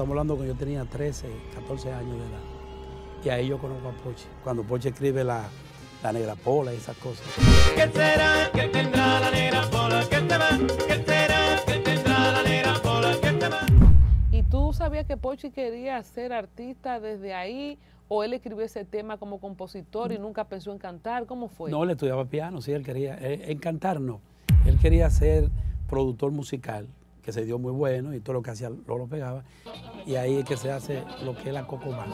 Estamos hablando que yo tenía 13, 14 años de edad. Y ahí yo conozco a Pochi. Cuando Pochi escribe la, la negra pola y esas cosas. ¿Y tú sabías que Pochi quería ser artista desde ahí? ¿O él escribió ese tema como compositor y nunca pensó en cantar? ¿Cómo fue? No, él estudiaba piano, sí, él quería. Eh, en cantar no. Él quería ser productor musical se dio muy bueno y todo lo que hacía lo pegaba. Y ahí es que se hace lo que es la cocobán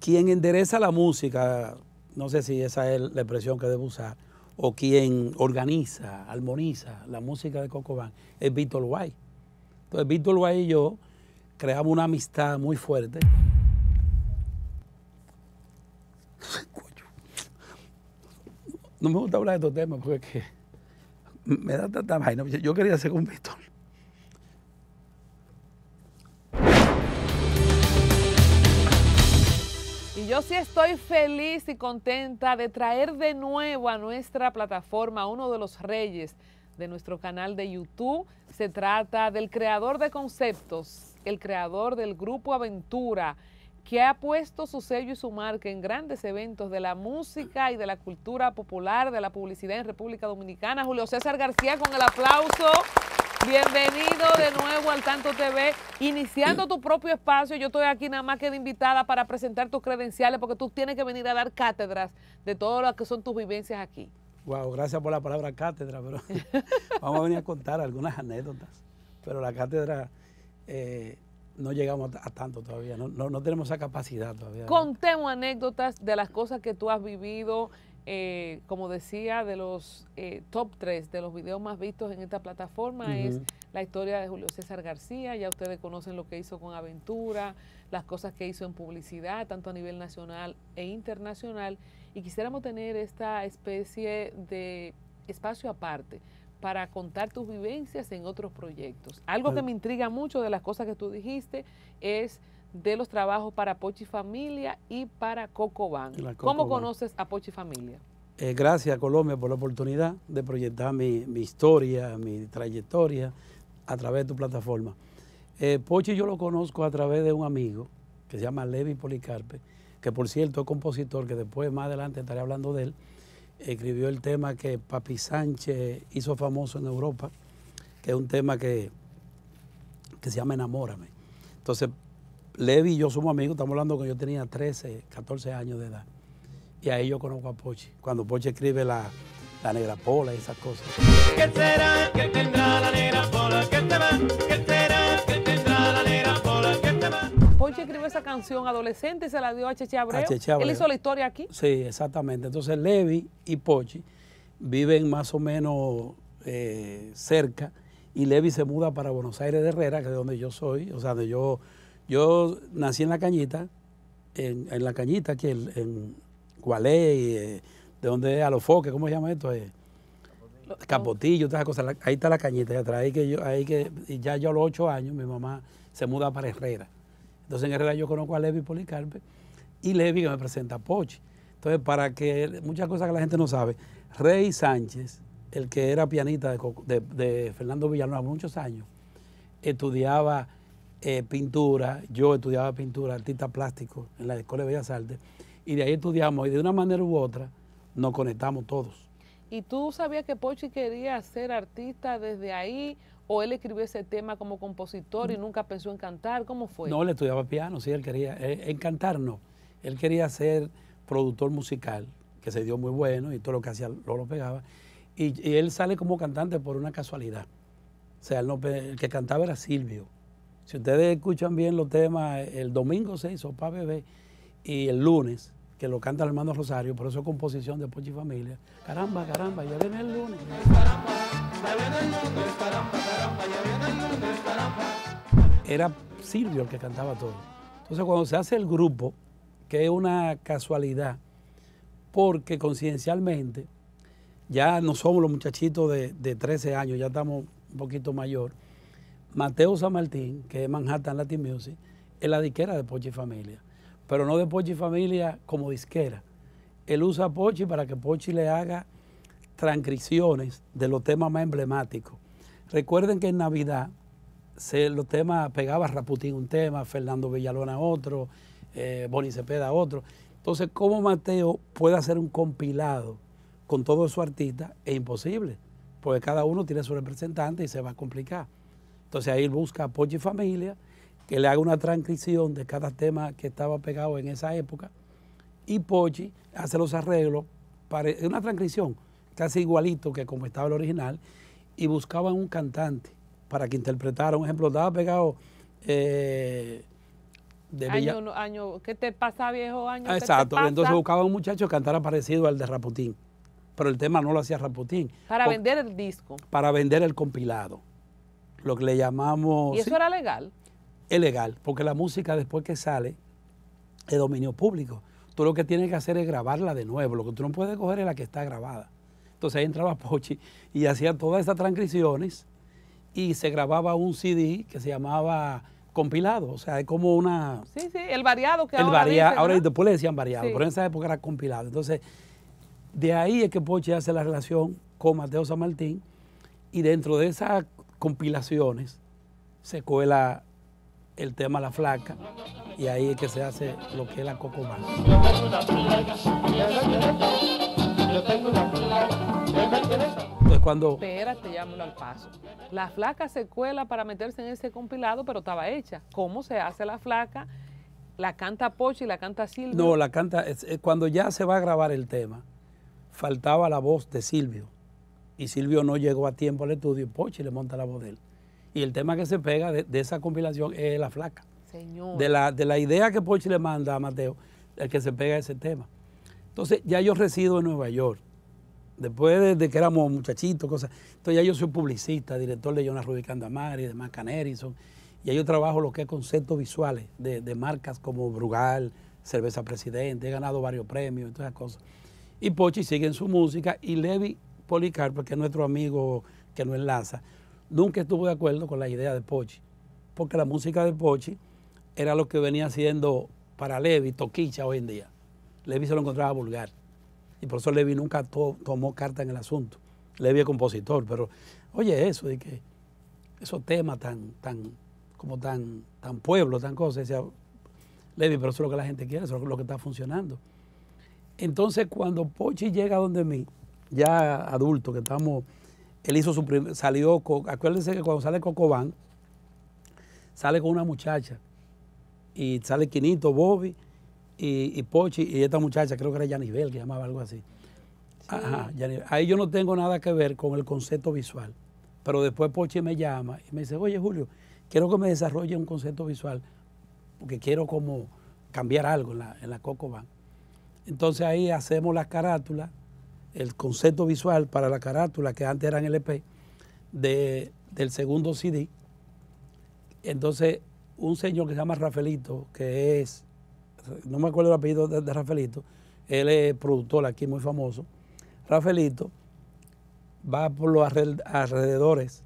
Quien endereza la música, no sé si esa es la expresión que debo usar, o quien organiza, armoniza la música de Cocobán, es Víctor Guay. Entonces Víctor Guay y yo creamos una amistad muy fuerte no me gusta hablar de estos temas porque me da tanta vaina. Yo quería ser un Y yo sí estoy feliz y contenta de traer de nuevo a nuestra plataforma uno de los reyes de nuestro canal de YouTube. Se trata del creador de conceptos, el creador del grupo Aventura, que ha puesto su sello y su marca en grandes eventos de la música y de la cultura popular, de la publicidad en República Dominicana. Julio César García con el aplauso. Bienvenido de nuevo al Tanto TV, iniciando tu propio espacio. Yo estoy aquí nada más que de invitada para presentar tus credenciales porque tú tienes que venir a dar cátedras de todo lo que son tus vivencias aquí. Wow, gracias por la palabra cátedra, pero vamos a venir a contar algunas anécdotas. Pero la cátedra eh, no llegamos a tanto todavía, no, no, tenemos esa capacidad todavía. Contemos anécdotas de las cosas que tú has vivido, eh, como decía, de los eh, top tres, de los videos más vistos en esta plataforma es la historia de Julio César García, ya ustedes conocen lo que hizo con Aventura, las cosas que hizo en publicidad, tanto a nivel nacional e internacional, y quisiéramos tener esta especie de espacio aparte para contar tus vivencias en otros proyectos. Algo que me intriga mucho de las cosas que tú dijiste es de los trabajos para Pochi Familia y para Coco ¿Cómo conoces a Pochi Familia? Eh, gracias Colombia por la oportunidad de proyectar mi, historia, mi trayectoria a través de tu plataforma. Eh, Pochi yo lo conozco a través de un amigo que se llama Levi Policarpe, que por cierto es compositor, que después más adelante estaré hablando de él escribió el tema que Papi Sánchez hizo famoso en Europa, que es un tema que, que se llama Enamórame. Entonces, Levi y yo somos amigos, estamos hablando que yo tenía 13, 14 años de edad. Y ahí yo conozco a Pochi, cuando Pochi escribe la, negra pola y esas cosas. ¿Qué será que tendrá la negra pola? ¿Qué ¿Pochi escribió esa canción adolescente y se la dio a Cheche Abreu. Abreu. Él hizo la historia aquí. Sí, exactamente. Entonces Levi y Pochi viven más o menos eh, cerca y Levi se muda para Buenos Aires de Herrera, que es donde yo soy, o sea, donde yo, yo nací en La Cañita, en, La Cañita, que en, en eh, de donde es Alofoque, ¿cómo se llama esto? Eh, Capotillo, todas esas cosas. ahí está La Cañita, atrás, ahí que yo, ahí que ya yo a los ocho años mi mamá se muda para Herrera. Entonces en realidad yo conozco a Levi Policarpe y Levi me presenta a Pochi. Entonces, para que muchas cosas que la gente no sabe, Rey Sánchez, el que era pianista de, Fernando de Fernando muchos años, estudiaba eh, pintura, yo estudiaba pintura, artista plástico en la Escuela de Bellas Artes, y de ahí estudiamos, y de una manera u otra nos conectamos todos. ¿Y tú sabías que Pochi quería ser artista desde ahí ¿O él escribió ese tema como compositor y mm. nunca pensó en cantar? ¿Cómo fue? No, él estudiaba piano, sí, él quería. Eh, en cantar no. Él quería ser productor musical, que se dio muy bueno y todo lo que hacía lo, pegaba. Y, él sale como cantante por una casualidad. O sea, el que cantaba era Silvio. Si ustedes escuchan bien los temas, el domingo se hizo Pa Bebé y el lunes, que lo canta el hermano Rosario, por eso es composición de Pochi Familia. Caramba, caramba, ya viene el lunes. Era Silvio el que cantaba todo. Entonces cuando se hace el grupo, que es una casualidad, porque conciencialmente ya no somos los muchachitos de, 13 años, ya estamos un poquito mayor. Mateo San Martín, que es Manhattan Latin Music, es la disquera de Pochi Familia, pero no de Pochi Familia como disquera. Él usa Pochi para que Pochi le haga transcripciones de los temas más emblemáticos. Recuerden que en Navidad se, los temas pegaba Raputín un tema, Fernando Villalona otro, eh, Boni Cepeda otro. Entonces, ¿cómo Mateo puede hacer un compilado con todos sus artistas? Es imposible, porque cada uno tiene su representante y se va a complicar. Entonces ahí busca apoyo y familia, que le haga una transcripción de cada tema que estaba pegado en esa época y Pochi hace los arreglos para una transcripción casi igualito que como estaba el original, y buscaban un cantante para que interpretara. Un ejemplo, estaba pegado. Eh, de año, ¿qué te pasa, viejo año? exacto, entonces buscaban un muchacho que cantara parecido al de Raputín, pero el tema no lo hacía Raputín. Para vender el disco. Para vender el compilado, lo que le llamamos... ¿Y eso era legal? Es legal, porque la música después que sale es dominio público. Tú lo que tienes que hacer es grabarla de nuevo, lo que tú no puedes coger es la que está grabada. Entonces ahí entraba Pochi y hacía todas esas transcripciones y se grababa un CD que se llamaba compilado, o sea, es como una... Sí, sí, el variado que el ahora Ahora después le decían variado, pero en esa época era compilado. Entonces, de ahí es que Pochi hace la relación con Mateo San Martín y dentro de esas compilaciones se cuela el tema La Flaca y ahí es que se hace lo que es la coco Yo tengo una entonces pues cuando... al paso. La flaca se cuela para meterse en ese compilado, pero estaba hecha. ¿Cómo se hace la flaca? ¿La canta Pochi, la canta Silvio? No, la canta... cuando ya se va a grabar el tema, faltaba la voz de Silvio. Y Silvio no llegó a tiempo al estudio y Pochi le monta la voz de él. Y el tema que se pega de, esa compilación es La Flaca. Señor. De la, de la idea que Pochi le manda a Mateo, el que se pega ese tema. Entonces, ya yo resido en Nueva York Después de, que éramos muchachitos, cosas. Entonces ya yo soy publicista, director de Jonas rubí candamari de Marca Erickson, Y ahí yo trabajo lo que es conceptos visuales de, marcas como Brugal, Cerveza Presidente. He ganado varios premios y todas esas cosas. Y Pochi sigue en su música. Y Levi Policarpo, que es nuestro amigo que nos enlaza, nunca estuvo de acuerdo con la idea de Pochi. Porque la música de Pochi era lo que venía haciendo para Levi, Toquicha hoy en día. Levi se lo encontraba vulgar y por eso Levi nunca tomó carta en el asunto. Levi es compositor, pero oye eso, de que esos temas tan, tan, como tan, tan pueblo, tan cosa, decía Levi, pero eso es lo que la gente quiere, eso es lo que está funcionando. Entonces cuando Pochi llega donde mí, ya adulto, que estamos, él hizo su primer, salió, acuérdense que cuando sale Cocobán, sale con una muchacha y sale Quinito, Bobby y, Pochi y esta muchacha, creo que era Yanibel, que llamaba algo así. Ajá, Yanibel. Ahí yo no tengo nada que ver con el concepto visual. Pero después Pochi me llama y me dice, oye Julio, quiero que me desarrolle un concepto visual porque quiero como cambiar algo en la, en Coco band Entonces ahí hacemos las carátulas, el concepto visual para la carátula que antes era eran LP e de, del segundo CD. Entonces un señor que se llama Rafaelito, que es no me acuerdo el apellido de, Rafaelito, él es productor aquí muy famoso. Rafaelito va por los alrededores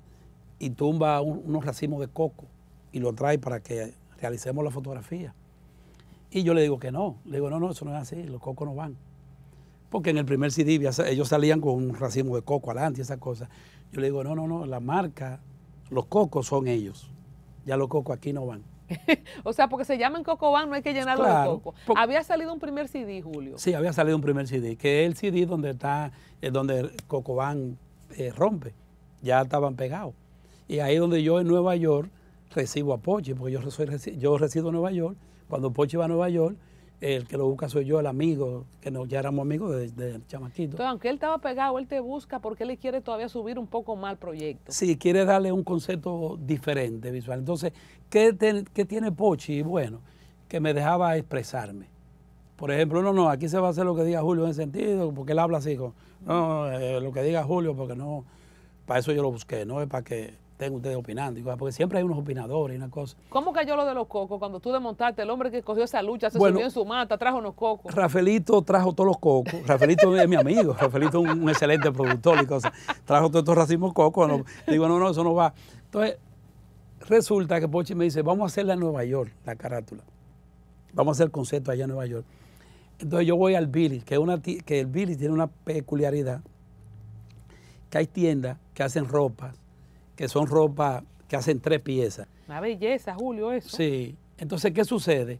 y tumba unos racimos de coco y lo trae para que realicemos la fotografía. Y yo le digo que no, le digo, no, no, eso no es así, los cocos no van. Porque en el primer CD ellos salían con un racimo de coco adelante y esas cosas. Yo le digo, no, no, no, la marca, los cocos son ellos, ya los cocos aquí no van. o sea, porque se llaman Cocobán, no hay que llenarlo de coco. Había salido un primer CD, Julio. Sí, había salido un primer CD, que es el CD donde está, eh, donde Cocobán eh, rompe. Ya estaban pegados. Y ahí donde yo en Nueva York recibo a Pochi porque yo, yo resido en Nueva York. Cuando Poche va a Nueva York, el que lo busca soy yo, el amigo, que nos, ya éramos amigos desde de chamaquito. Entonces, aunque él estaba pegado, él te busca porque él quiere todavía subir un poco más el proyecto. Sí, quiere darle un concepto diferente visual. Entonces, ¿qué, qué tiene Pochi? Bueno, que me dejaba expresarme. Por ejemplo, no, no, aquí se va a hacer lo que diga Julio en ese sentido, porque él habla así, con, no, eh, lo que diga Julio, porque no, para eso yo lo busqué, no es para que tengo ustedes opinando. Porque siempre hay unos opinadores y una cosa. ¿Cómo cayó lo de los cocos cuando tú desmontaste? El hombre que cogió esa lucha se subió en su mata, trajo unos cocos. Rafaelito trajo todos los cocos. Rafaelito es mi amigo. Rafaelito es un, excelente productor y cosas. Trajo todos estos racimos cocos. digo, no, no, eso no va. Entonces, resulta que Pochi me dice, vamos a hacerla en Nueva York, la carátula. Vamos a hacer el concepto allá en Nueva York. Entonces yo voy al Billy, que, una, que el Billy tiene una peculiaridad, que hay tiendas que hacen ropas que son ropa que hacen tres piezas. Una belleza, Julio, eso. Sí. Entonces, ¿qué sucede?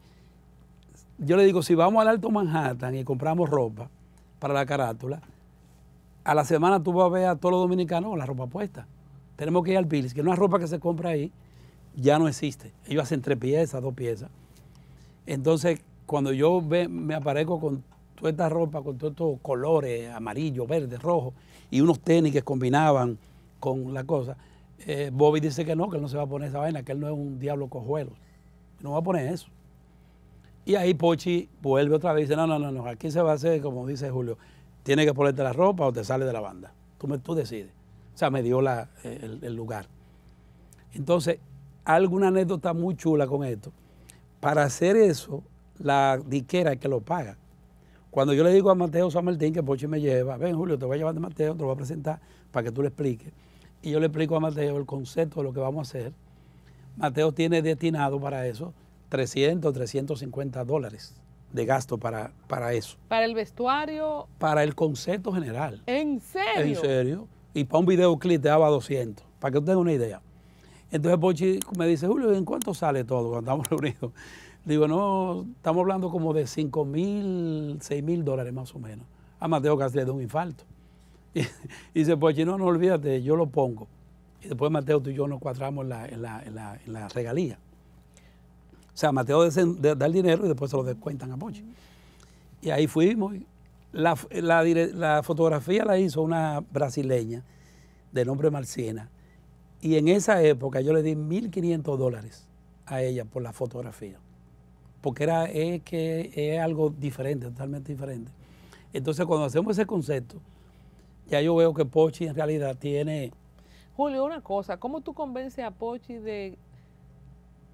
Yo le digo, si vamos al Alto Manhattan y compramos ropa para la carátula, a la semana tú vas a ver a todos los dominicanos con la ropa puesta. Tenemos que ir al pilis, que una ropa que se compra ahí ya no existe. Ellos hacen tres piezas, dos piezas. Entonces, cuando yo me aparezco con toda esta ropa, con todos estos colores, amarillo, verde, rojo, y unos tenis que combinaban con la cosa, eh, Bobby dice que no, que él no se va a poner esa vaina, que él no es un diablo cojuelo. No va a poner eso. Y ahí Pochi vuelve otra vez y dice, no, no, no, aquí se va a hacer como dice Julio, tiene que ponerte la ropa o te sale de la banda. Tú, tú decides. O sea, me dio eh, el, lugar. Entonces, alguna anécdota muy chula con esto. Para hacer eso, la diquera es que lo paga. Cuando yo le digo a Mateo San que Pochi me lleva, ven Julio, te voy a llevar de Mateo, te lo voy a presentar para que tú le expliques y yo le explico a Mateo el concepto de lo que vamos a hacer. Mateo tiene destinado para eso 300, 350 dólares de gasto para, para eso. ¿Para el vestuario? Para el concepto general. ¿En serio? En serio. Y para un videoclip te daba 200, para que usted tenga una idea. Entonces Pochi me dice, Julio, ¿en cuánto sale todo cuando estamos reunidos? Digo, no, estamos hablando como de 5 mil, 6 mil dólares más o menos. A Mateo casi le da un infarto. Y, dice, pues no, no olvídate, yo lo pongo. Y después Mateo, tú y yo nos cuadramos en la, regalía. O sea, Mateo da el dinero y después se lo descuentan a Pochi. Y ahí fuimos. La, fotografía la hizo una brasileña de nombre Marciena. Y en esa época yo le di 1.500 dólares a ella por la fotografía. Porque era, que es algo diferente, totalmente diferente. Entonces cuando hacemos ese concepto, ya yo veo que Pochi en realidad tiene... Julio, una cosa, ¿cómo tú convences a Pochi de...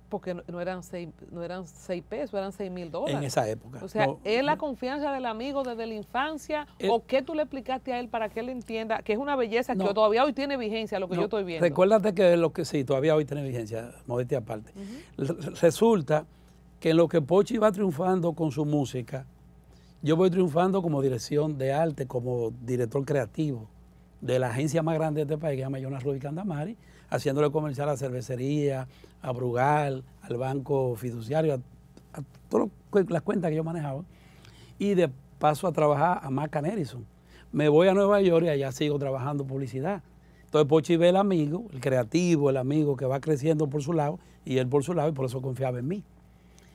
Porque no, eran, seis, no eran seis pesos, eran seis mil dólares. En esa época. O sea, ¿es la confianza del amigo desde la infancia? Eh, ¿O qué tú le explicaste a él para que él entienda que es una belleza que todavía hoy tiene vigencia, lo que yo estoy viendo? Recuérdate que lo que sí, todavía hoy tiene vigencia, modestia aparte. Resulta que en lo que Pochi va triunfando con su música, yo voy triunfando como dirección de arte, como director creativo de la agencia más grande de este país, que se llama Jonas Rubicandamari, haciéndole comercial a la cervecería, a Brugal, al banco fiduciario, a, todas las cuentas que yo manejaba. Y de paso a trabajar a Macan Edison. Me voy a Nueva York y allá sigo trabajando publicidad. Entonces Pochi ve el amigo, el creativo, el amigo que va creciendo por su lado y él por su lado y por eso confiaba en mí.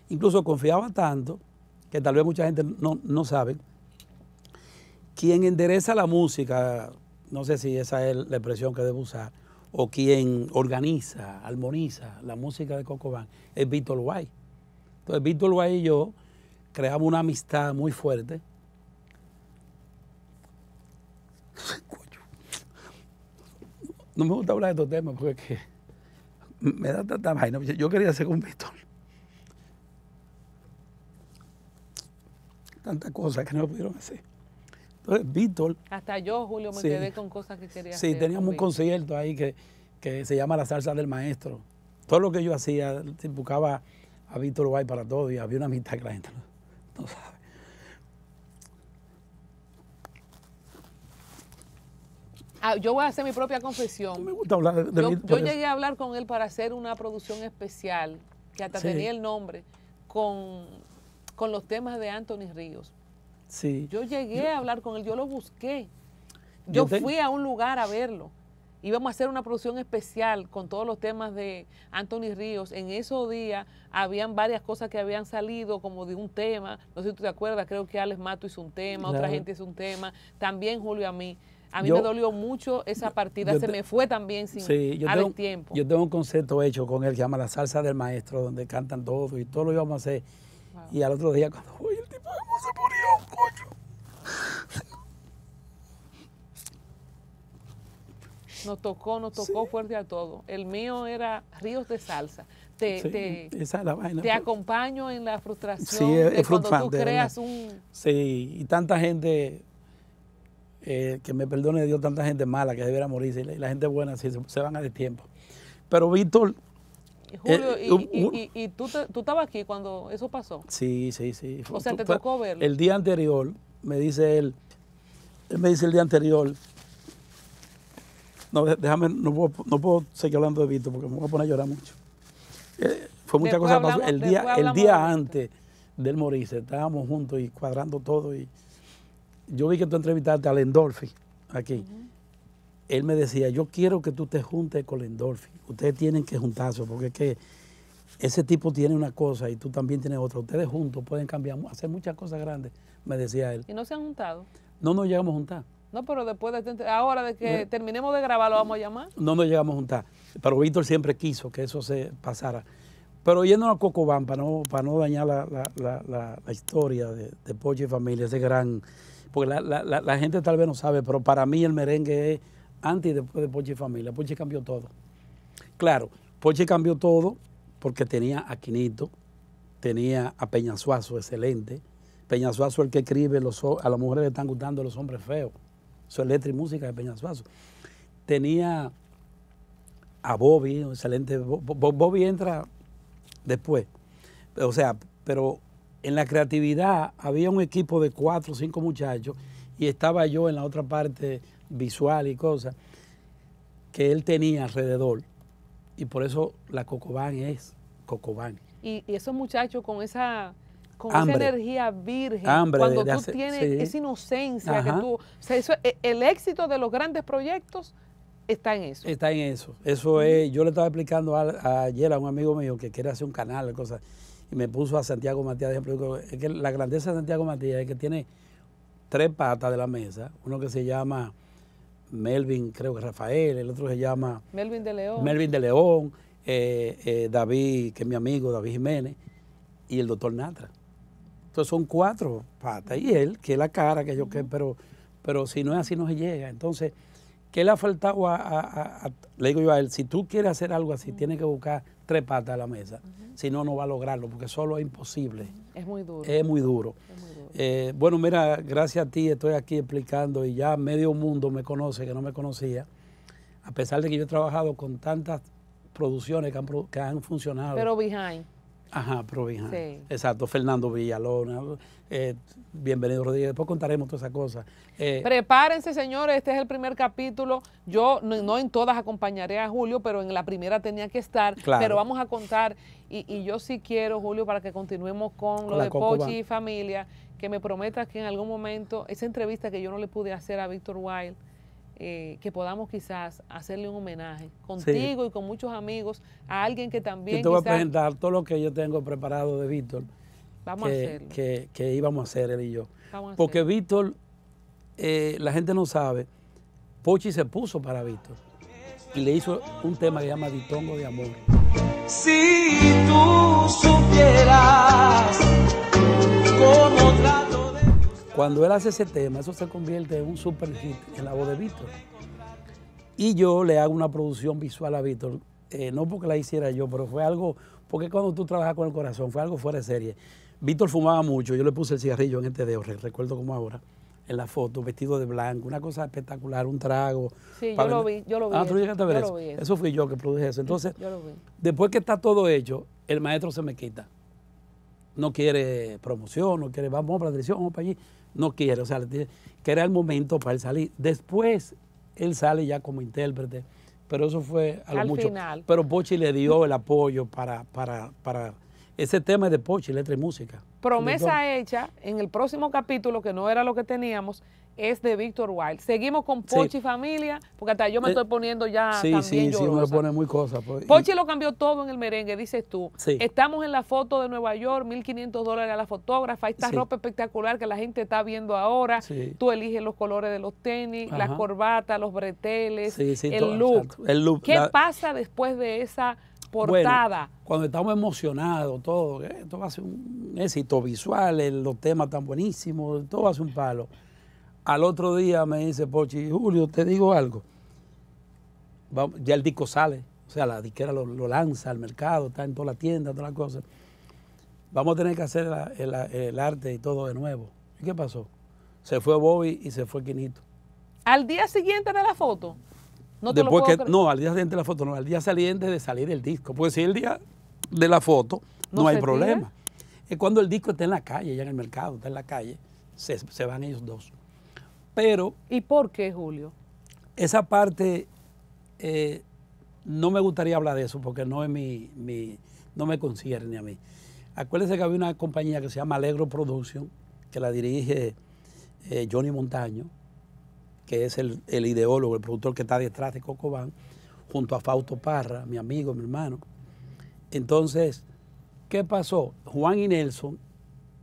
Incluso confiaba tanto que tal vez mucha gente no, sabe, quien endereza la música, no sé si esa es la expresión que debo usar, o quien organiza, armoniza la música de Coco Cocobán, es Víctor Guay. Entonces Víctor Guay y yo creamos una amistad muy fuerte. No me gusta hablar de estos temas porque me da tanta vaina. Yo quería ser un Víctor cosas que no pudieron hacer. Entonces, Víctor. Hasta yo, Julio, me quedé con cosas que quería hacer. Sí, teníamos un concierto ahí que, se llama La Salsa del Maestro. Todo lo que yo hacía, buscaba a Víctor Guay para todo y había una mitad que la gente no, sabe. Ah, yo voy a hacer mi propia confesión. me gusta hablar de, yo, llegué a hablar con él para hacer una producción especial, que hasta tenía el nombre, con con los temas de Anthony Ríos. Sí. Yo llegué a hablar con él, yo lo busqué. Yo, fui a un lugar a verlo. Íbamos a hacer una producción especial con todos los temas de Anthony Ríos. En esos días habían varias cosas que habían salido como de un tema. No sé si tú te acuerdas, creo que Alex Mato hizo un tema, otra gente hizo un tema. También Julio a mí. A mí me dolió mucho esa partida, se me fue también sin sí, tiempo. Yo tengo un concepto hecho con él que se llama La Salsa del Maestro, donde cantan todos y todo lo íbamos a hacer. Y al otro día cuando voy, el tipo no se murió, coño. Nos tocó, nos tocó fuerte a todo El mío era Ríos de Salsa. Te, esa la vaina. te pues. acompaño en la frustración sí, de cuando tú creas un... Sí, y tanta gente, eh, que me perdone Dios, tanta gente mala que debiera morirse, y la, gente buena sí, se, van a tiempo. Pero Víctor, eh, Julio, y, tú, estabas aquí cuando eso pasó. Sí, sí, sí. O sea, te tocó verlo. El día anterior, me dice él, él me dice el día anterior, no, déjame, no puedo, no puedo seguir hablando de Vito porque me voy a poner a llorar mucho. Eh, fue muchas cosas pasó. El día, el día antes del morirse, estábamos juntos y cuadrando todo y yo vi que tú entrevistaste a Lendorfi aquí él me decía, yo quiero que tú te juntes con Lendolfi. Ustedes tienen que juntarse porque es que ese tipo tiene una cosa y tú también tienes otra. Ustedes juntos pueden cambiar, hacer muchas cosas grandes, me decía él. ¿Y no se han juntado? No nos llegamos a juntar. No, pero después de este, ahora de que terminemos de grabar lo vamos a llamar. No nos llegamos a juntar. Pero Víctor siempre quiso que eso se pasara. Pero yendo a Cocobán, para no, para no dañar la, historia de, de y Familia, ese gran... Porque la gente tal vez no sabe, pero para mí el merengue es antes y después de Poche y Familia. Poche cambió todo. Claro, Poche cambió todo porque tenía a Quinito, tenía a Peñasuazo, excelente. Peñasuazo el que escribe a las mujeres le están gustando los hombres feos. su es letra y música de Peñasuazo. Tenía a Bobby, excelente. Bobby entra después. O sea, pero en la creatividad había un equipo de cuatro o cinco muchachos y estaba yo en la otra parte visual y cosas que él tenía alrededor. Y por eso la Cocobán es Cocobán. Y, esos muchachos con esa con esa energía virgen, cuando tú tienes esa inocencia que tú, e, el éxito de los grandes proyectos está en eso. Está en eso. Eso es, yo le estaba explicando ayer a un amigo mío que quiere hacer un canal, cosas, y me puso a Santiago Matías ejemplo, es que la grandeza de Santiago Matías es que tiene tres patas de la mesa, uno que se llama Melvin, creo que Rafael, el otro se llama... Melvin de León. Melvin de León, eh, eh, David, que es mi amigo, David Jiménez, y el doctor Natra. Entonces son cuatro patas. Y él, que es la cara, que yo que, pero, pero si no es así no se llega. Entonces, ¿qué le ha faltado a, le digo yo a él? Si tú quieres hacer algo así, tienes que buscar tres patas a la mesa, si no, no va a lograrlo, porque solo es imposible. Es muy duro. Es muy duro. Eh, bueno, mira, gracias a ti estoy aquí explicando y ya medio mundo me conoce, que no me conocía, a pesar de que yo he trabajado con tantas producciones que han, que han funcionado. Pero behind. Ajá, provincia Exacto, Fernando Villalona, eh, bienvenido Rodríguez, después contaremos todas esas cosas. Eh, Prepárense, señores, este es el primer capítulo. Yo no, en todas acompañaré a Julio, pero en la primera tenía que estar. Pero vamos a contar, y, yo sí quiero, Julio, para que continuemos con lo de Pochi y familia, que me prometas que en algún momento, esa entrevista que yo no le pude hacer a Víctor Wilde, eh, que podamos quizás hacerle un homenaje contigo y con muchos amigos a alguien que también... Yo te voy a presentar todo lo que yo tengo preparado de Víctor. Vamos a hacerlo. Que, íbamos a hacer él y yo. Porque Víctor, eh, la gente no sabe, Pochi se puso para Víctor y le hizo un tema que se llama Ditongo de Amor. Si tú supieras cómo cuando él hace ese tema, eso se convierte en un super hit en la voz de Víctor. Y yo le hago una producción visual a Víctor, eh, no porque la hiciera yo, pero fue algo, porque cuando tú trabajas con el corazón, fue algo fuera de serie. Víctor fumaba mucho, yo le puse el cigarrillo en este dedo, recuerdo como ahora, en la foto, vestido de blanco, una cosa espectacular, un trago. Sí, yo lo vi, yo lo vi. Ah, tú eso. Eso. fui yo que produje eso. Entonces, después que está todo hecho, el maestro se me quita. No quiere promoción, no quiere, vamos para la televisión, vamos para allí no quiere, o sea, que era el momento para él salir. Después él sale ya como intérprete, pero eso fue algo mucho. Pero Pochi le dio el apoyo para, para, para ese tema de Pochi, letra y música. Promesa hecha en el próximo capítulo, que no era lo que teníamos, es de Víctor Wild. Seguimos con Pochi y Familia, porque hasta yo me eh, estoy poniendo ya sí, Sí, sí, me pone muy cosas. Pues, Pochi lo cambió todo en el merengue, dices tú. Estamos en la foto de Nueva York, 1.500 dólares a la fotógrafa, esta ropa espectacular que la gente está viendo ahora. Tú eliges los colores de los tenis, las la corbata, los breteles, el, look. ¿Qué pasa después de esa portada? cuando estamos emocionados, todo, eh, todo va un éxito visual, los temas tan buenísimos, todo hace un palo. Al otro día me dice Pochi, Julio, te digo algo. ya el disco sale, o sea, la disquera lo, lanza al mercado, está en toda la tienda, todas las cosas. Vamos a tener que hacer el, arte y todo de nuevo. ¿Y qué pasó? Se fue Bobby y se fue Quinito. ¿Al día siguiente de la foto? No, Después que, no, al día siguiente de la foto, no, al día siguiente de salir el disco. Pues si el día de la foto no, hay problema. Es cuando el disco está en la calle, ya en el mercado, está en la calle, se van ellos dos pero... ¿Y por qué, Julio? Esa parte, eh, no me gustaría hablar de eso porque no, es mi, no me concierne a mí. Acuérdense que había una compañía que se llama Alegro Production, que la dirige eh, Johnny Montaño, que es el, el, ideólogo, el productor que está detrás de Cocobán, junto a Fausto Parra, mi amigo, mi hermano. Entonces, ¿qué pasó? Juan y Nelson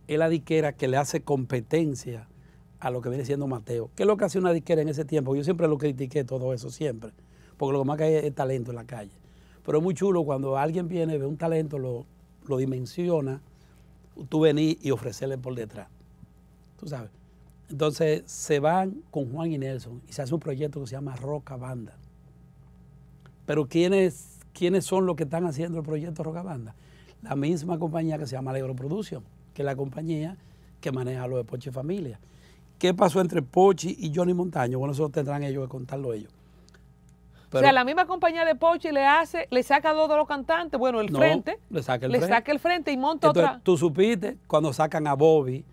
es la diquera que le hace competencia a lo que viene siendo Mateo. ¿Qué es lo que hace una disquera en ese tiempo? Yo siempre lo critiqué todo eso, siempre, porque lo que más que hay es talento en la calle. Pero es muy chulo cuando alguien viene, ve un talento, lo, dimensiona, tú venir y ofrecerle por detrás. Tú sabes. Entonces se van con Juan y Nelson y se hace un proyecto que se llama Roca Banda. Pero ¿quiénes, son los que están haciendo el proyecto Roca Banda? La misma compañía que se llama Alegro Producción, que es la compañía que maneja los de Ponche familia qué pasó entre Pochi y Johnny Montaño. Bueno, eso tendrán ellos que contarlo ellos. o sea, la misma compañía de Pochi le hace, le saca dos de los cantantes, bueno, el frente. Le saca el le frente. saca el frente y monta otra. Tú supiste cuando sacan a Bobby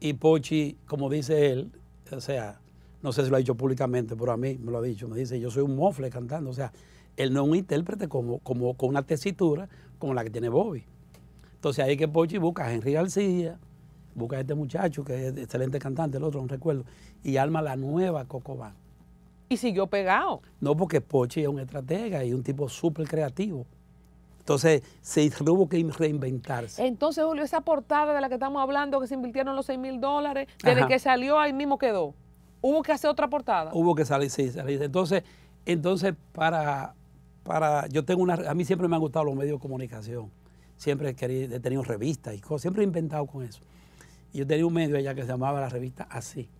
y Pochi, como dice él, o sea, no sé si lo ha dicho públicamente, pero a mí me lo ha dicho, me dice, yo soy un mofle cantando, o sea, él no es un intérprete como, como con una tesitura como la que tiene Bobby. Entonces ahí que Pochi busca a Henry García, busca a este muchacho que es excelente cantante, el otro no recuerdo, y arma la nueva Cocobán. Y siguió pegado. No, porque Pochi es un estratega y un tipo súper creativo. Entonces se tuvo que reinventarse. Entonces, Julio, esa portada de la que estamos hablando, que se invirtieron los 6 mil dólares, desde que salió ahí mismo quedó. Hubo que hacer otra portada. Hubo que salir, sí, salir. Entonces, entonces para, para, yo tengo una, a mí siempre me han gustado los medios de comunicación. Siempre he, querido, he tenido revistas y cosas, siempre he inventado con eso yo tenía un medio allá que se llamaba la revista Así.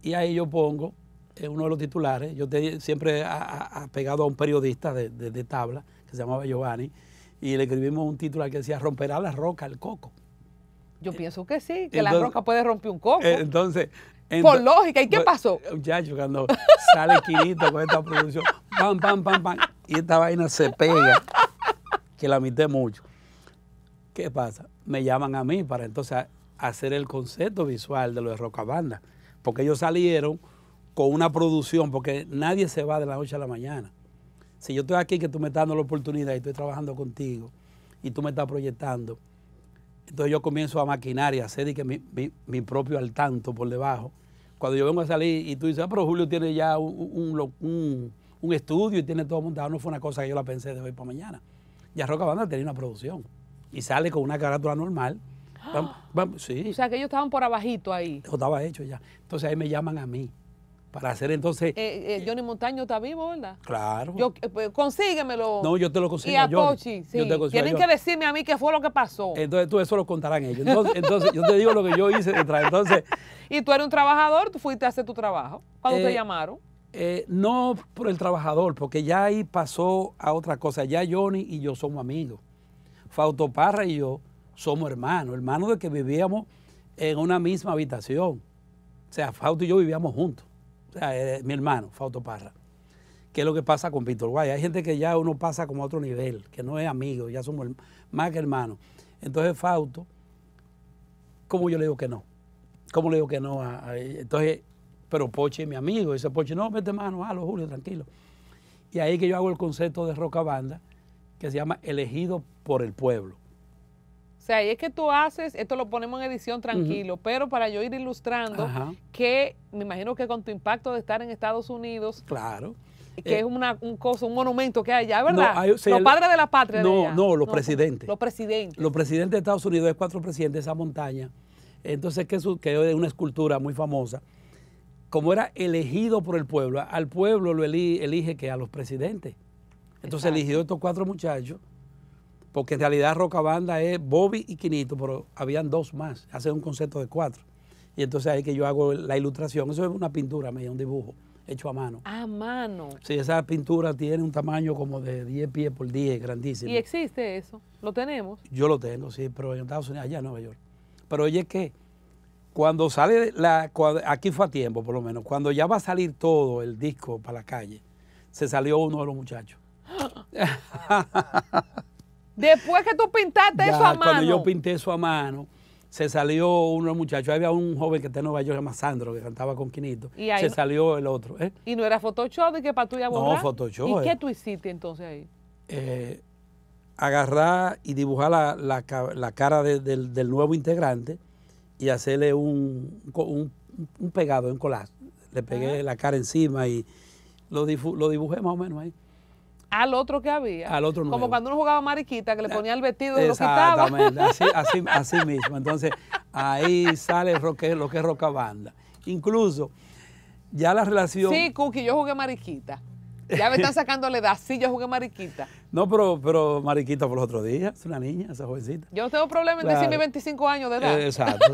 Y ahí yo pongo eh, uno de los titulares. Yo siempre ha pegado a un periodista de, tabla que se llamaba Giovanni. Y le escribimos un titular que decía: Romperá la roca el coco. Yo eh, pienso que sí, que la roca puede romper un coco. Eh, entonces, por lógica. ¿Y qué pues, pasó? Muchachos, cuando sale Quirito con esta producción, pam, pam, pam, pam, y esta vaina se pega, que la mité mucho. ¿Qué pasa? Me llaman a mí para entonces hacer el concepto visual de los de Rocabanda, porque ellos salieron con una producción, porque nadie se va de la noche a la mañana. Si yo estoy aquí, que tú me estás dando la oportunidad y estoy trabajando contigo y tú me estás proyectando, entonces yo comienzo a maquinar y a hacer que mi, propio al tanto por debajo. Cuando yo vengo a salir y tú dices, ah, pero Julio tiene ya un, estudio y tiene todo montado, no fue una cosa que yo la pensé de hoy para mañana. Ya Roca Banda tenía una producción y sale con una carátula normal o sea, que ellos estaban por abajito ahí. estaba hecho ya. Entonces ahí me llaman a mí para hacer entonces... Eh, eh, Johnny Montaño está vivo, ¿verdad? Claro. Eh, pues, consíguemelo. No, yo te lo consigo. Y Yo Tienen que decirme a mí qué fue lo que pasó. Entonces tú eso lo contarán ellos. Entonces, yo te digo lo que yo hice detrás. Entonces... Y tú eres un trabajador, tú fuiste a hacer tu trabajo. ¿Cuándo te llamaron? no por el trabajador, porque ya ahí pasó a otra cosa. Ya Johnny y yo somos amigos. Fautoparra y yo somos hermanos, hermanos de que vivíamos en una misma habitación. O sea, Fausto y yo vivíamos juntos. O sea, mi hermano, Fausto Parra. ¿Qué es lo que pasa con Víctor Guay? Hay gente que ya uno pasa como a otro nivel, que no es amigo, ya somos más que hermanos. Entonces, Fausto, ¿cómo yo le digo que no? ¿Cómo le digo que no? entonces, pero Poche es mi amigo. Dice Poche, no, mete mano, halo, Julio, tranquilo. Y ahí que yo hago el concepto de roca banda, que se llama elegido por el pueblo. O sea, y es que tú haces, esto lo ponemos en edición tranquilo, pero para yo ir ilustrando que me imagino que con tu impacto de estar en Estados Unidos. Claro. Que eh, es una, un, cosa, un monumento que hay allá, ¿verdad? los padres de la patria. No, no, los presidentes. Los presidentes. Los presidentes de Estados Unidos, es cuatro presidentes esa montaña. Entonces, que, que es una escultura muy famosa. Como era elegido por el pueblo, al pueblo lo elige, que a los presidentes. Entonces eligió eligió estos cuatro muchachos porque en realidad Roca Banda es Bobby y Quinito, pero habían dos más, hace un concepto de cuatro. Y entonces ahí que yo hago la ilustración, eso es una pintura medio un dibujo hecho a mano. A mano. Sí, esa pintura tiene un tamaño como de 10 pies por 10, grandísimo. ¿Y existe eso? ¿Lo tenemos? Yo lo tengo, sí, pero en Estados Unidos, allá en Nueva York. Pero oye, que cuando sale la. aquí fue a tiempo, por lo menos. Cuando ya va a salir todo el disco para la calle, se salió uno de los muchachos. Después que tú pintaste eso a mano. Cuando yo pinté eso a mano, se salió uno de los muchachos. Había un joven que está en Nueva York, llamado Sandro, que cantaba con Quinito. se salió el otro. ¿eh? ¿Y no era Photoshop de que para tú ya borrar? No, Photoshop. ¿Y qué eh. tú hiciste entonces ahí? Eh, agarrar y dibujar la, cara del, nuevo integrante y hacerle un, pegado, un collage. Le pegué la cara encima y lo dibujé más o menos ahí. Al otro que había. Al otro Como cuando uno jugaba mariquita, que le ponía el vestido y lo quitaba. Exactamente, así, así, así mismo. Entonces, ahí sale lo que, es roca banda. Incluso, ya la relación... Sí, Cookie, yo jugué mariquita. Ya me están sacando la edad. Sí, yo jugué mariquita. No, pero, mariquita por los otros días. Es una niña, esa jovencita. Yo no tengo problemas en 25 años de edad. Eh, exacto.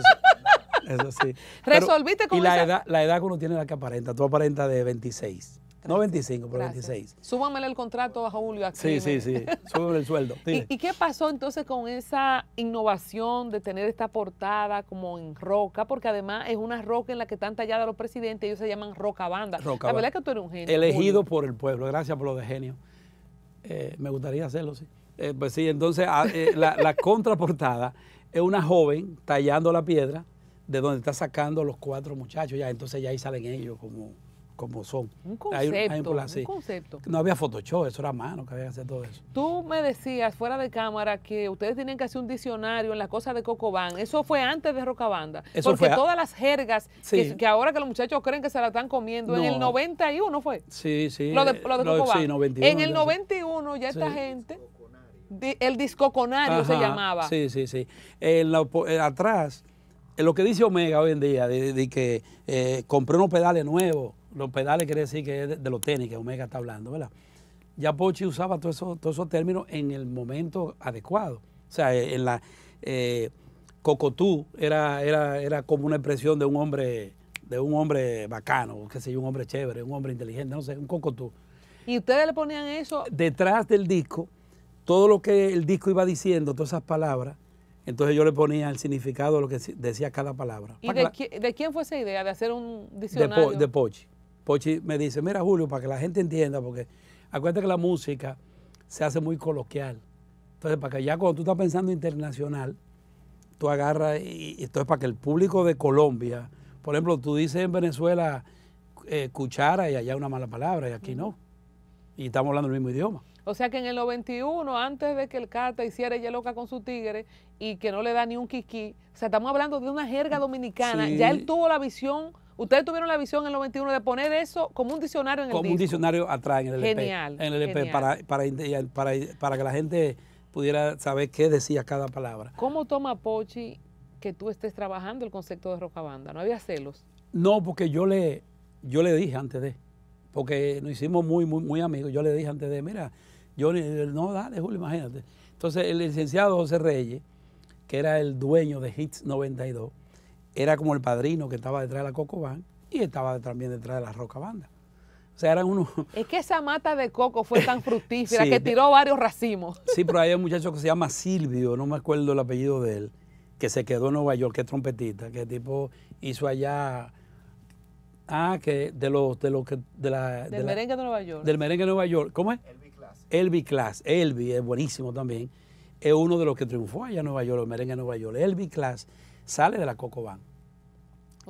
Eso sí. Resolviste con y la edad, la edad que uno tiene la que aparenta. Tú aparentas de 26. No 25, pero 26. Súbamele el contrato a Julio aquí. Sí, sí, sí. Súbamele el sueldo. ¿Y, qué pasó entonces con esa innovación de tener esta portada como en roca? Porque además es una roca en la que están talladas los presidentes, ellos se llaman roca banda. la verdad es que tú eres un genio. Elegido por el pueblo. Gracias por lo de genio. Eh, me gustaría hacerlo, sí. Eh, pues sí, entonces ah, eh, la, la contraportada es una joven tallando la piedra de donde está sacando los cuatro muchachos. Ya, entonces ya ahí salen ellos como como son. Un concepto, No había Photoshop, eso era mano que había que hacer todo eso. Tú me decías fuera de cámara que ustedes tenían que hacer un diccionario en la cosa de Cocobán. Eso fue antes de Rocabanda. porque todas las jergas que, ahora que los muchachos creen que se la están comiendo, en el 91 fue. Sí, sí. Lo de, Cocobán. en el 91 ya esta gente... El discoconario conario se llamaba. Sí, sí, sí. Eh, atrás, lo que dice Omega hoy en día, de, que eh, compré unos pedales nuevos, los pedales quiere decir que es de, lo los tenis que Omega está hablando, ¿verdad? Ya Pochi usaba todos esos, todo esos términos en el momento adecuado. O sea, eh, en la eh, cocotú era, era, como una expresión de un hombre, de un hombre bacano, qué sé yo, un hombre chévere, un hombre inteligente, no sé, un cocotú. ¿Y ustedes le ponían eso? Detrás del disco, todo lo que el disco iba diciendo, todas esas palabras, entonces yo le ponía el significado de lo que decía cada palabra. ¿Y de, quién fue esa idea de hacer un diccionario? De, de Pochi me dice, mira Julio, para que la gente entienda, porque acuérdate que la música se hace muy coloquial. Entonces, para que ya cuando tú estás pensando internacional, tú agarras y, esto es para que el público de Colombia, por ejemplo, tú dices en Venezuela eh, cuchara y allá una mala palabra y aquí no. Y estamos hablando el mismo idioma. O sea que en el 91, antes de que el Cata hiciera ella loca con su tigre y que no le da ni un kiki, o sea, estamos hablando de una jerga dominicana, ya él tuvo la visión Ustedes tuvieron la visión en el 91 de poner eso como un diccionario en el el Como un diccionario atrás en el EP. Genial. En el EP para, para, que la gente pudiera saber qué decía cada palabra. ¿Cómo toma Pochi que tú estés trabajando el concepto de rocabanda? ¿No había celos? No, porque yo le, yo le dije antes de, porque nos hicimos muy, muy, muy amigos, yo le dije antes de, mira, yo no, dale, Julio, imagínate. Entonces el licenciado José Reyes, que era el dueño de Hits 92, era como el padrino que estaba detrás de la Band y estaba también detrás de la Roca Banda. O sea, eran unos... Es que esa mata de coco fue tan fructífera que tiró varios racimos. Sí, pero hay un muchacho que se llama Silvio, no me acuerdo el apellido de él, que se quedó en Nueva York, que es trompetista, que tipo hizo allá... Ah, que de los... De que, del merengue de Nueva York. Del merengue de Nueva York. ¿Cómo es? Elvi Class. Elvi Class. Elvi es buenísimo también. Es uno de los que triunfó allá en Nueva York, el merengue de Nueva York. Elvi Class sale de la Cocobán.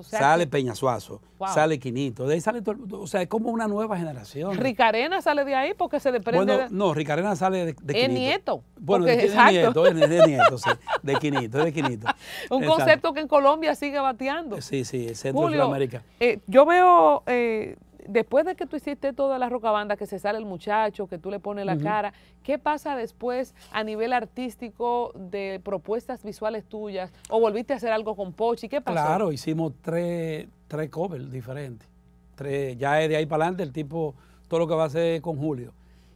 sale Peñasuazo, sale Quinito, de ahí sale todo, o sea, es como una nueva generación. Ricarena sale de ahí porque se desprende bueno, no, Ricarena sale de, de Quinito. nieto. Bueno, porque, es nieto, es, de nieto, sí, de Quinito, es de Quinito. Un concepto que en Colombia sigue bateando. Sí, sí, el centro de Sudamérica. Eh, yo veo eh, después de que tú hiciste toda la rocabanda, que se sale el muchacho, que tú le pones la cara, ¿qué pasa después a nivel artístico de propuestas visuales tuyas? ¿O volviste a hacer algo con Pochi? ¿Qué pasó? Claro, hicimos tres, tres covers diferentes. Tres, ya de ahí para adelante el tipo, todo lo que va a hacer con Julio.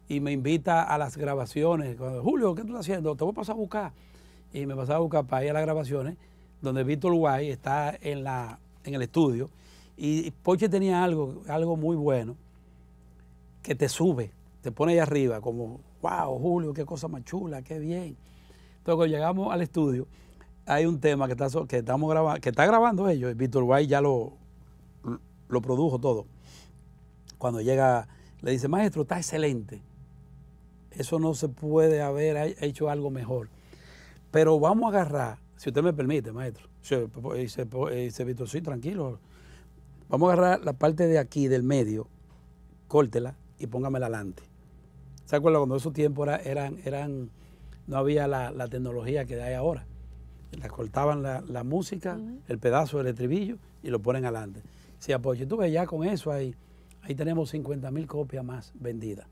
Y me invita a las grabaciones. Julio, ¿qué tú estás haciendo? Te voy a pasar a buscar. Y me pasaba a buscar para ir a las grabaciones, donde Víctor Guay está en, la, en el estudio y Poche tenía algo, algo muy bueno, que te sube, te pone ahí arriba, como, wow, Julio, qué cosa más chula, qué bien. Entonces, cuando llegamos al estudio, hay un tema que está, que estamos grabando, que está grabando ellos, Víctor Guay ya lo, lo produjo todo. Cuando llega, le dice, maestro, está excelente. Eso no se puede haber hecho algo mejor. Pero vamos a agarrar, si usted me permite, maestro. Pues, pues, dice, pues, dice Víctor, sí, tranquilo, Vamos a agarrar la parte de aquí, del medio, córtela y póngamela adelante. ¿Se acuerdan cuando en esos tiempos era, eran, eran, no había la, tecnología que hay ahora? La cortaban la, música, el pedazo del estribillo y lo ponen adelante. Si y tú ves ya con eso ahí, ahí tenemos 50 mil copias más vendidas.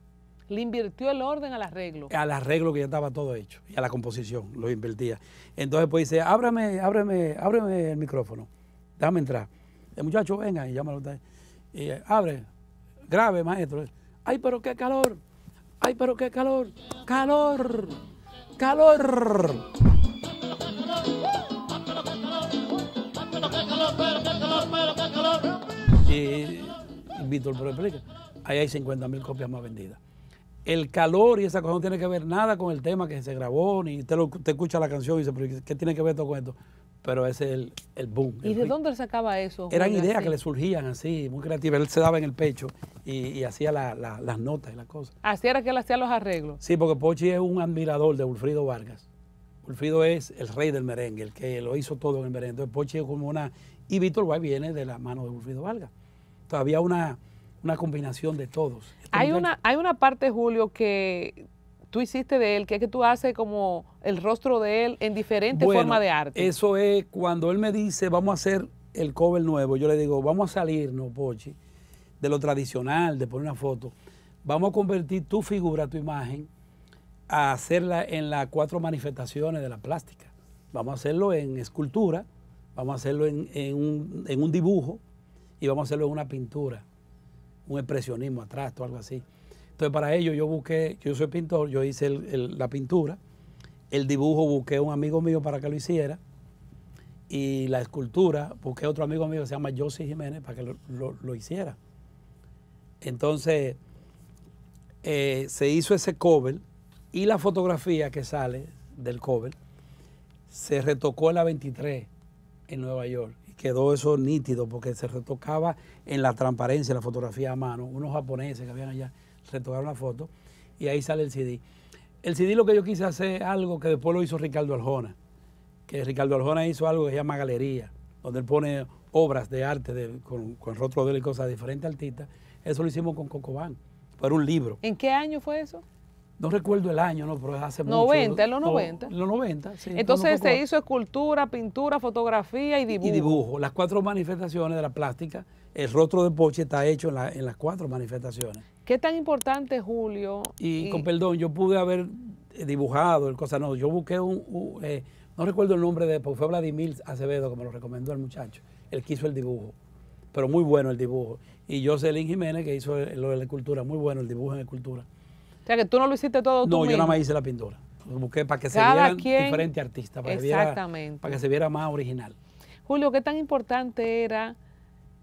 Le invirtió el orden al arreglo. Al arreglo que ya estaba todo hecho y a la composición, lo invertía. Entonces pues dice, ábrame, ábreme, ábreme el micrófono, déjame entrar. El muchacho, venga y llámalo usted. Y eh, abre, grave, maestro. Ay, pero qué calor. Ay, pero qué calor. Calor. Calor. Y Víctor, pero explica. Ahí hay 50 mil copias más vendidas. El calor y esa cosa no tiene que ver nada con el tema que se grabó, ni usted, lo, escucha la canción y dice, pero ¿qué tiene que ver todo con esto? pero ese es el, boom. ¿Y de dónde él sacaba eso? Eran ideas que le surgían así, muy creativas. Él se daba en el pecho y, hacía las notas y las cosas. Así era que él hacía los arreglos. Sí, porque Pochi es un admirador de Ulfrido Vargas. Ulfrido es el rey del merengue, el que lo hizo todo en el merengue. Entonces Pochi es como una... Y Víctor Guay viene de la mano de Ulfrido Vargas. Todavía una, combinación de todos. hay, una, hay una parte, Julio, que tú hiciste de él, ¿Qué es que tú haces como el rostro de él en diferentes formas de arte. Eso es cuando él me dice, vamos a hacer el cover nuevo, yo le digo, vamos a salirnos, Pochi, de lo tradicional, de poner una foto. Vamos a convertir tu figura, tu imagen, a hacerla en las cuatro manifestaciones de la plástica. Vamos a hacerlo en escultura, vamos a hacerlo en, un, en un dibujo y vamos a hacerlo en una pintura, un expresionismo atrás, algo así. Entonces para ello yo busqué, yo soy pintor, yo hice la pintura, el dibujo busqué a un amigo mío para que lo hiciera y la escultura busqué a otro amigo mío que se llama José Jiménez para que lo, hiciera. Entonces eh, se hizo ese cover y la fotografía que sale del cover se retocó en la 23 en Nueva York y quedó eso nítido porque se retocaba en la transparencia, la fotografía a mano, unos japoneses que habían allá retocar una foto y ahí sale el CD. El CD lo que yo quise hacer es algo que después lo hizo Ricardo Arjona, que Ricardo Aljona hizo algo que se llama galería, donde él pone obras de arte con, con rostro de él y cosas diferentes artistas. Eso lo hicimos con Cocobán, fue un libro. ¿En qué año fue eso? No recuerdo el año, no, pero hace 90, mucho. 90, los 90. Los 90, sí. Entonces se hizo escultura, pintura, fotografía y dibujo. Y dibujo. Las cuatro manifestaciones de la plástica, el rostro de Poche está hecho en las cuatro manifestaciones. ¿Qué tan importante, Julio? Y, con perdón, yo pude haber eh, dibujado el cosa, no, yo busqué un, eh, no recuerdo el nombre de, porque fue Vladimir Acevedo que me lo recomendó el muchacho, el que hizo el dibujo, pero muy bueno el dibujo. Y Jocelyn Jiménez que hizo lo de la escultura, muy bueno el dibujo en escultura. O sea que tú no lo hiciste todo no, tú No, yo nada más hice la pintura. Lo busqué para que se viera diferente artista, para Que para que se viera más original. Julio, ¿qué tan importante era,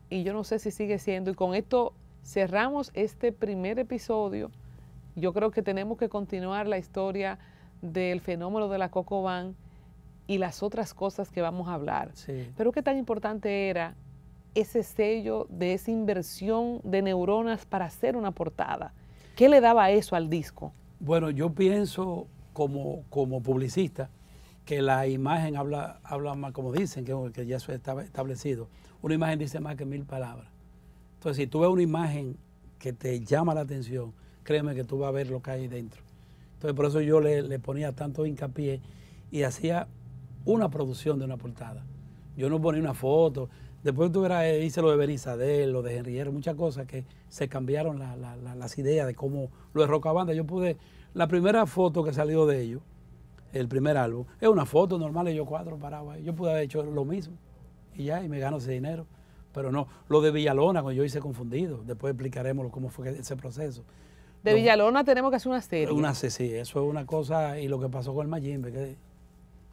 y yo no sé si sigue siendo, y con esto cerramos este primer episodio. Yo creo que tenemos que continuar la historia del fenómeno de la Band y las otras cosas que vamos a hablar. Pero qué tan importante era ese sello de esa inversión de neuronas para hacer una portada. ¿Qué le daba eso al disco? Bueno, yo pienso como, como publicista que la imagen habla, habla más, como dicen, que, que ya eso está establecido. Una imagen dice más que mil palabras. Entonces, si tú ves una imagen que te llama la atención, créeme que tú vas a ver lo que hay dentro. Entonces, por eso yo le, ponía tanto hincapié y hacía una producción de una portada. Yo no ponía una foto. Después tú verás, eh, hice lo de Benizadel, lo de Henriero, muchas cosas que se cambiaron las ideas de cómo lo de Banda, Yo pude, la primera foto que salió de ellos, el primer álbum, es una foto normal yo cuatro parados ahí. Yo pude haber hecho lo mismo y ya, y me gano ese dinero. Pero no, lo de Villalona, cuando yo hice confundido, después explicaremos cómo fue ese proceso. De Villalona tenemos que hacer una serie. Una sí, eso es una cosa, y lo que pasó con el Mayimbe, que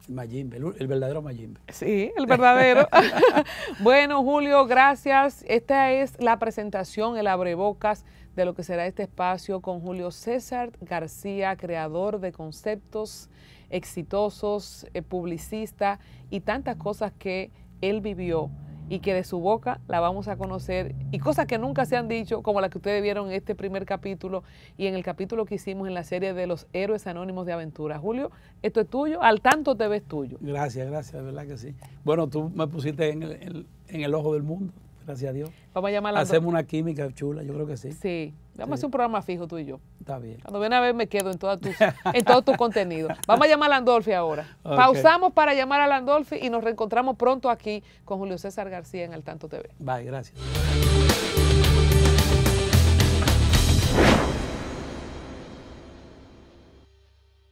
el el, verdadero Mayimbe. Sí, el verdadero. bueno, Julio, gracias. Esta es la presentación, el abrebocas de lo que será este espacio con Julio César García, creador de conceptos exitosos, eh, publicista y tantas cosas que él vivió y que de su boca la vamos a conocer y cosas que nunca se han dicho, como las que ustedes vieron en este primer capítulo y en el capítulo que hicimos en la serie de los héroes anónimos de aventura. Julio, esto es tuyo, al tanto te ves tuyo. Gracias, gracias, de verdad que sí. Bueno, tú me pusiste en el, ojo del mundo, gracias a Dios. Vamos a llamarla. Hacemos una química chula, yo creo que sí. Sí. Vamos a hacer un programa fijo tú y yo. Está bien. Cuando ven a ver me quedo en, en todos tus contenidos. Vamos a llamar a Landolfi ahora. Pausamos para llamar a Landolfi y nos reencontramos pronto aquí con Julio César García en El Tanto TV. Bye, gracias.